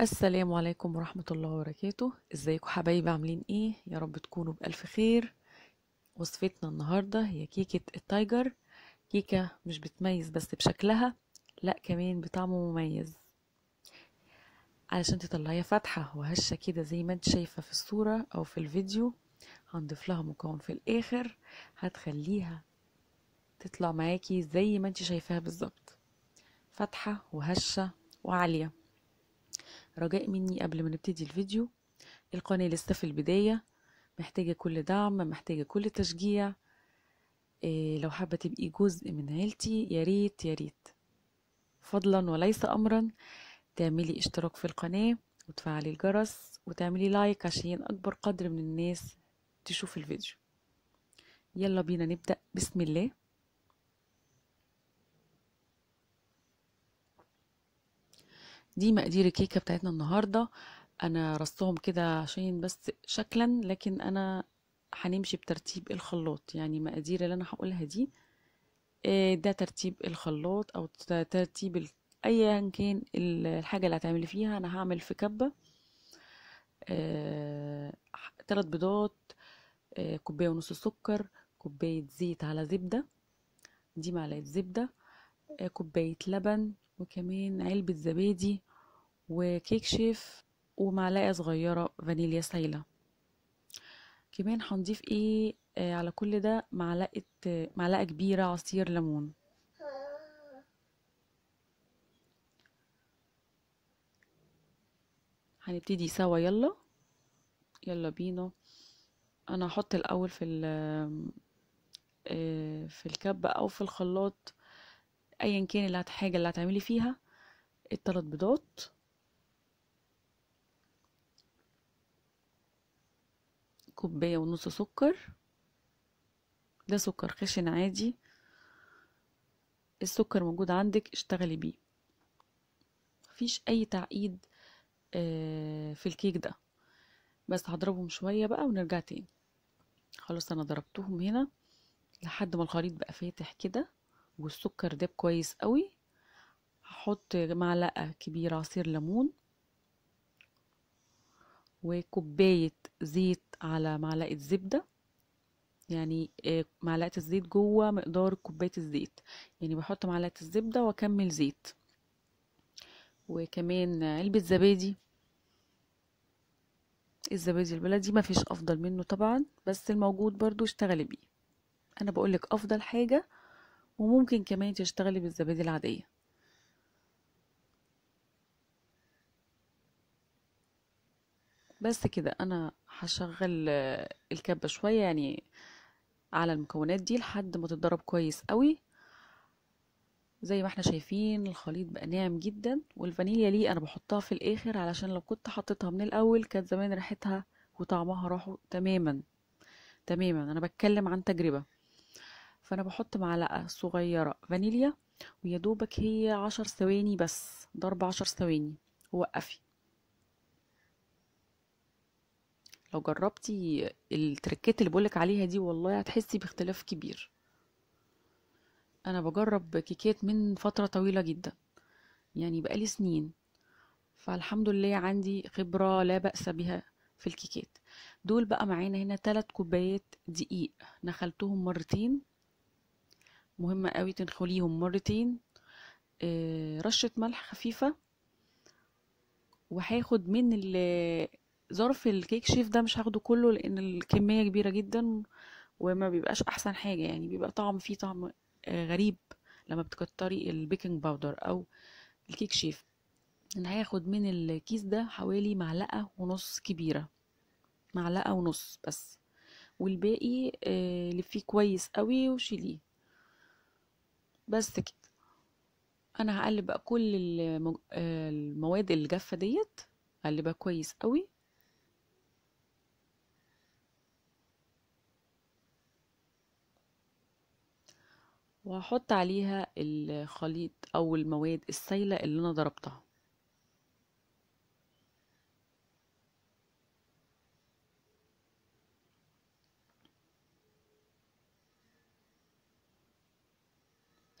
السلام عليكم ورحمة الله وبركاته ازيكم حبايبي عاملين ايه يا رب تكونوا بألف خير وصفتنا النهاردة هي كيكة التايجر كيكة مش بتميز بس بشكلها لا كمان بطعمه مميز علشان تطلعيها فاتحة وهشة كده زي ما انت شايفة في الصورة او في الفيديو هنضيف لها مكون في الاخر هتخليها تطلع معاكي زي ما انت شايفاها بالظبط فاتحة وهشة وعالية رجاء مني قبل ما نبتدي الفيديو القناة لسه في البداية محتاجة كل دعم محتاجة كل تشجيع إيه لو حابة تبقي جزء من عيلتي يا ريت يا ريت فضلا وليس أمرا تعملي اشتراك في القناة وتفعلي الجرس وتعملي لايك عشان أكبر قدر من الناس تشوف الفيديو يلا بينا نبدأ بسم الله دي مقادير الكيكة بتاعتنا النهاردة انا رصتهم كده عشان بس شكلا لكن انا هنمشي بترتيب الخلاط يعني مقادير اللي انا هقولها دي آه، ده ترتيب الخلاط او ترتيب ايا كان الحاجة اللي هتعمل فيها انا هعمل في كبة ثلاث آه، بيضات آه، كوباية ونص سكر كوباية زيت على زبدة دي معلقة زبدة كوباية لبن وكمان علبة زبادي وكيك شيف ومعلقة صغيرة فانيليا سايلة كمان هنضيف ايه آه، على كل ده معلقة معلقة كبيرة عصير ليمون هنبتدي سوا يلا يلا بينا انا هحط الاول في آه، في الكب او في الخلاط ايا كان اللي هتحاجة اللي هتعملي فيها التلات بيضات كوباية ونص سكر ده سكر خشن عادي السكر موجود عندك اشتغلي بيه مفيش اي تعقيد آه، في الكيك ده بس هضربهم شوية بقى ونرجع تاني خلاص انا ضربتهم هنا لحد ما الخليط بقى فاتح كده والسكر داب كويس قوي هحط معلقة كبيرة عصير ليمون وكوباية زيت على معلقة زبدة يعني آه، معلقة الزيت جوه مقدار كوباية الزيت يعني بحط معلقة الزبدة واكمل زيت وكمان علبة زبادي الزبادي البلدي مفيش افضل منه طبعا بس الموجود برضو اشتغلي بيه انا بقولك افضل حاجة وممكن كمان تشتغلي بالزبادي العادية بس كده انا هشغل آه، الكبة شوية يعني على المكونات دي لحد ما تتضرب كويس قوي زي ما احنا شايفين الخليط بقى ناعم جدا والفانيليا ليه انا بحطها في الاخر علشان لو كنت حطيتها من الاول كانت زمان ريحتها وطعمها راحوا تماما تماما انا بتكلم عن تجربة فانا بحط معلقة صغيرة فانيليا ويا دوبك هي عشر ثواني بس ضرب عشر ثواني وقفي لو جربتي التركات اللي بقولك عليها دي والله هتحسي باختلاف كبير انا بجرب كيكات من فتره طويله جدا يعني بقالي سنين فالحمد لله عندي خبره لا باس بها في الكيكات دول بقى معانا هنا ثلاث كوبايات دقيق نخلتهم مرتين مهمة قوي تنخليهم مرتين آه، رشة ملح خفيفة وهاخد من ظرف الكيك شيف ده مش هاخده كله لان الكميه كبيره جدا وما بيبقاش احسن حاجه يعني بيبقى طعم فيه طعم آه، غريب لما بتكتري البيكنج باودر او الكيك شيف انا هاخد من الكيس ده حوالي معلقه ونص كبيره معلقه ونص بس والباقي آه، لفيه كويس قوي وشيليه بس كده انا هقلب بقى كل آه، المواد الجافه ديت هقلبها كويس قوي وهحط عليها الخليط او المواد السايله اللي انا ضربتها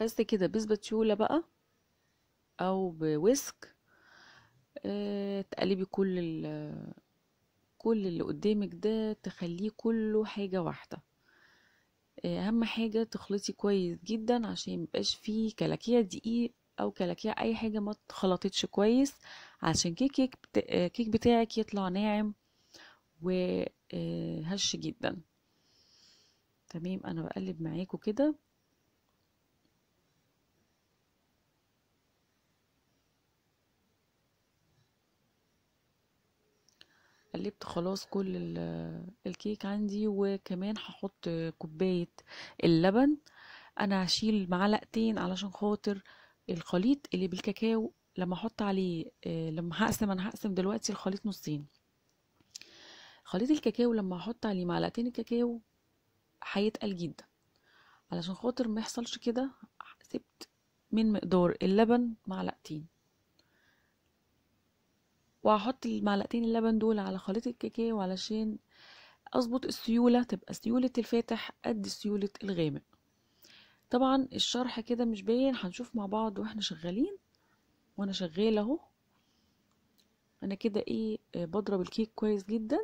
بس كده بسبتشوله بقى او بويسك آه، تقلبي كل كل اللي قدامك ده تخليه كله حاجه واحده آه، اهم حاجه تخلطي كويس جدا عشان ميبقاش فيه كلاكيع دقيق او كلاكيع اي حاجه ما تخلطتش كويس عشان كيك, الكيك آه، بتاعك يطلع ناعم وهش جدا تمام انا بقلب معاكم كده قلبت خلاص كل الكيك عندي وكمان هحط كوباية اللبن انا هشيل معلقتين علشان خاطر الخليط اللي بالكاكاو لما احط عليه آه، لما هقسم انا هقسم دلوقتي الخليط نصين خليط الكاكاو لما احط عليه معلقتين الكاكاو هيتقل جدا علشان خاطر ما يحصلش كده سبت من مقدار اللبن معلقتين وهحط المعلقتين اللبن دول على خليط الكاكاو علشان اظبط السيولة تبقى سيولة الفاتح قد سيولة الغامق طبعا الشرح كده مش باين هنشوف مع بعض واحنا شغالين وانا شغالة اهو انا كده ايه آه، بضرب الكيك كويس جدا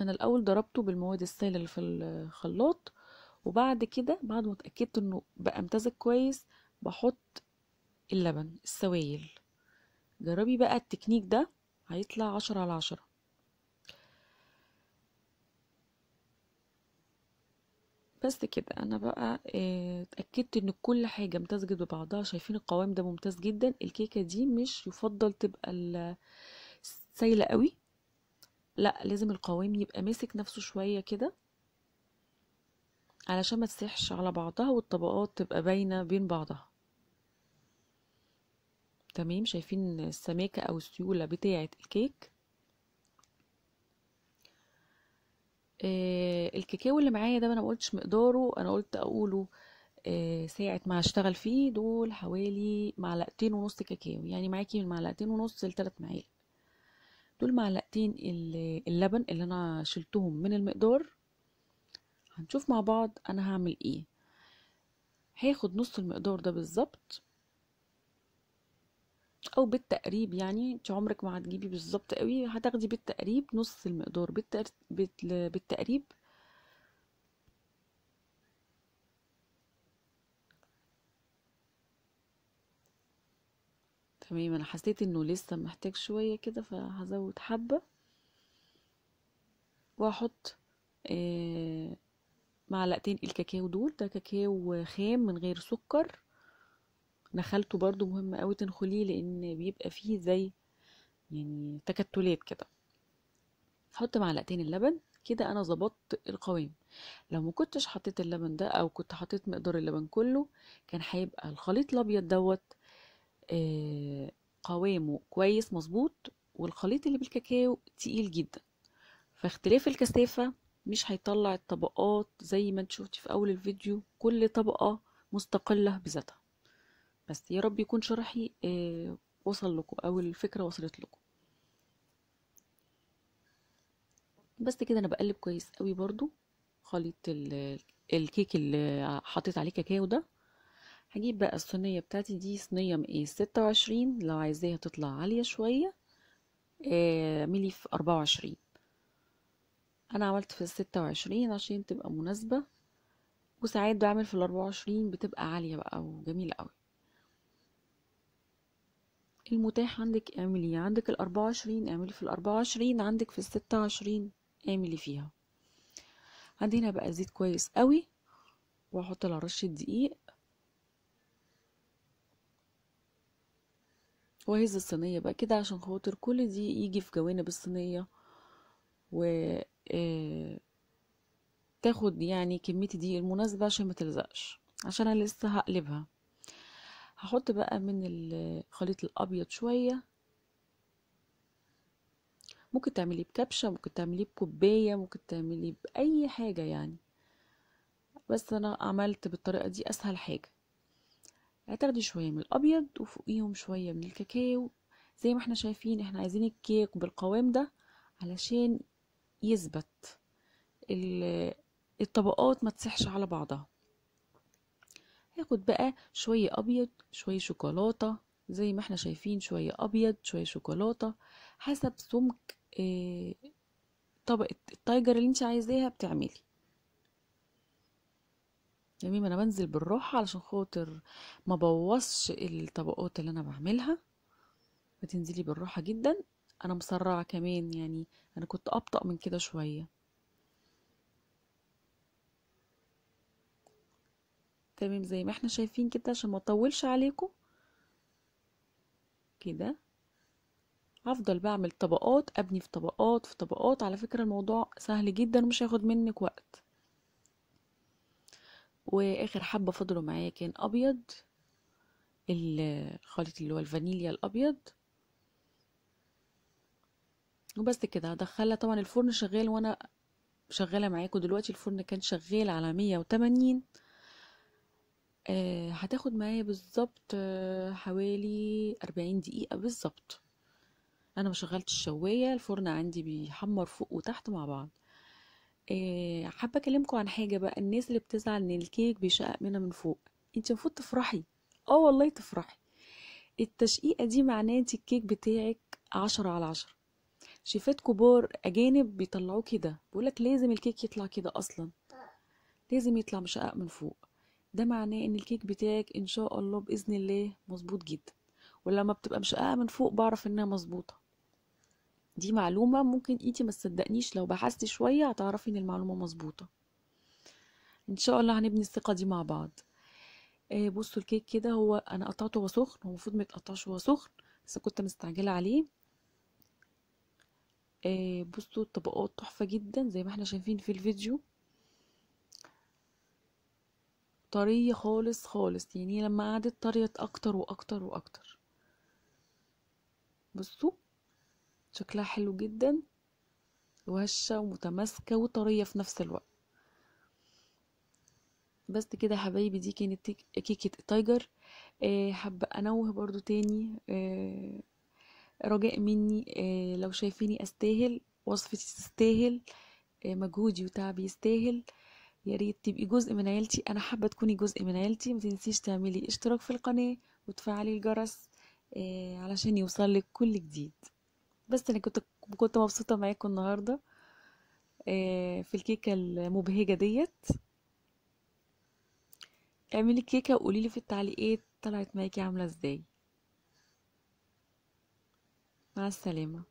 انا الاول ضربته بالمواد السائله اللي في الخلاط وبعد كده بعد ما اتاكدت انه بقى امتزج كويس بحط اللبن السوائل جربي بقى التكنيك ده هيطلع عشرة على عشرة بس كده انا بقى آه، اتاكدت ان كل حاجه امتزجت ببعضها شايفين القوام ده ممتاز جدا الكيكه دي مش يفضل تبقى سايله قوي لا لازم القوام يبقى ماسك نفسه شويه كده علشان ما تسيحش على بعضها والطبقات تبقى باينه بين بعضها تمام شايفين السماكة أو السيولة بتاعة الكيك آه الكاكاو اللي معايا ده أنا مقلتش مقداره أنا قلت أقوله آه ساعة ما هشتغل فيه دول حوالي معلقتين ونص كاكاو يعني معاكي من معلقتين ونص لتلات معالق دول معلقتين اللبن اللي أنا شلتهم من المقدار هنشوف مع بعض أنا هعمل إيه هاخد نص المقدار ده بالظبط او بالتقريب يعني انت عمرك ما هتجيبي بالظبط قوي هتاخدي بالتقريب نص المقدار بالتقريب تمام انا حسيت انه لسه محتاج شويه كده فهزود حبه واحط معلقتين الكاكاو دول ده كاكاو خام من غير سكر نخلته برضو مهم قوي تنخليه لان بيبقى فيه زي يعني تكتلات كده هحط معلقتين اللبن كده انا ظبطت القوام لو ما كنتش حطيت اللبن ده او كنت حطيت مقدار اللبن كله كان هيبقى الخليط الابيض دوت آه، قوامه كويس مظبوط والخليط اللي بالكاكاو تقيل جدا فاختلاف الكثافه مش هيطلع الطبقات زي ما انت شفتي في اول الفيديو كل طبقه مستقله بذاتها بس يا رب يكون شرحي آه، وصل لكم او الفكره وصلت لكم بس كده انا بقلب كويس قوي برضو خليط الكيك اللي حطيت عليه كاكاو ده هجيب بقى الصينيه بتاعتي دي صينيه مقاس إيه، وعشرين لو عايزاها تطلع عاليه شويه آه، ملي في أربعة وعشرين انا عملت في الستة وعشرين عشان تبقى مناسبة وساعات بعمل في الاربعة وعشرين بتبقى عالية بقى وجميلة قوي المتاح عندك اعملي عندك الأربعة وعشرين اعملي في الأربعة وعشرين عندك في الستة وعشرين اعملي فيها عندنا بقى زيت كويس قوي واحط على رشة دقيق وهز الصينية بقى كده عشان خاطر كل دي يجي في جوانب الصينية و آه، تاخد يعني كمية دي المناسبة عشان ما تلزقش عشان انا لسه هقلبها هحط بقى من الخليط الابيض شويه ممكن تعمليه بكبشه ممكن تعمليه بكوبايه ممكن تعمليه باي حاجه يعني بس انا عملت بالطريقه دي اسهل حاجه هتاخدي شويه من الابيض وفوقيهم شويه من الكاكاو زي ما احنا شايفين احنا عايزين الكيك بالقوام ده علشان يثبت الطبقات ما تسحش على بعضها هاخد بقى شوية أبيض شوية شوكولاتة زي ما احنا شايفين شوية أبيض شوية شوكولاتة حسب سمك آه، طبقة التايجر اللي انت عايزاها بتعملي جميل انا بنزل بالراحة علشان خاطر ما بوصش الطبقات اللي انا بعملها بتنزلي بالراحة جدا انا مسرعة كمان يعني انا كنت ابطأ من كده شوية تمام زي ما احنا شايفين كده عشان ما اطولش عليكم كده هفضل بعمل طبقات ابني في طبقات في طبقات على فكرة الموضوع سهل جدا ومش هياخد منك وقت واخر حبة فضلوا معايا كان ابيض الخليط اللي هو الفانيليا الابيض وبس كده هدخلها طبعا الفرن شغال وانا شغاله معاكم دلوقتي الفرن كان شغال على 180 آه، هتاخد معايا بالظبط آه، حوالي أربعين دقيقة بالظبط أنا مشغلت الشواية الفرن عندي بيحمر فوق وتحت مع بعض آه، حابة أكلمكم عن حاجة بقى الناس اللي بتزعل إن الكيك بيشقق منها من فوق انت المفروض تفرحي اه والله تفرحي التشقيقة دي معناه انت الكيك بتاعك عشرة على عشرة شيفات كبار أجانب بيطلعوه كده بيقولك لازم الكيك يطلع كده أصلا لازم يطلع مشقق من فوق ده معناه ان الكيك بتاعك ان شاء الله باذن الله مظبوط جدا ولما بتبقى مشققه من فوق بعرف انها مظبوطه دي معلومه ممكن انتي ما تصدقنيش لو بحثتي شويه هتعرفي ان المعلومه مظبوطه ان شاء الله هنبني الثقه دي مع بعض آه بصوا الكيك كده هو انا قطعته وهو سخن هو المفروض ما يتقطعش وهو سخن بس كنت مستعجله عليه آه بصوا الطبقات تحفه جدا زي ما احنا شايفين في الفيديو طرية خالص خالص يعني لما قعدت طريت اكتر واكتر واكتر بصوا شكلها حلو جدا وهشة ومتماسكة وطرية في نفس الوقت بس كده حبايبي دي كانت كيكة التايجر حابة انوه برضو تاني آه، رجاء مني آه، لو شايفيني استاهل وصفتي تستاهل آه، مجهودي وتعبي يستاهل يا ريت تبقي جزء من عيلتي انا حابه تكوني جزء من عيلتي ما تنسيش تعملي اشتراك في القناه وتفعلي الجرس آه علشان يوصلك كل جديد بس انا كنت كنت مبسوطه معاكم النهارده آه في الكيكه المبهجه ديت اعملي الكيكه وقولي لي في التعليقات طلعت معاكي عامله ازاي مع السلامه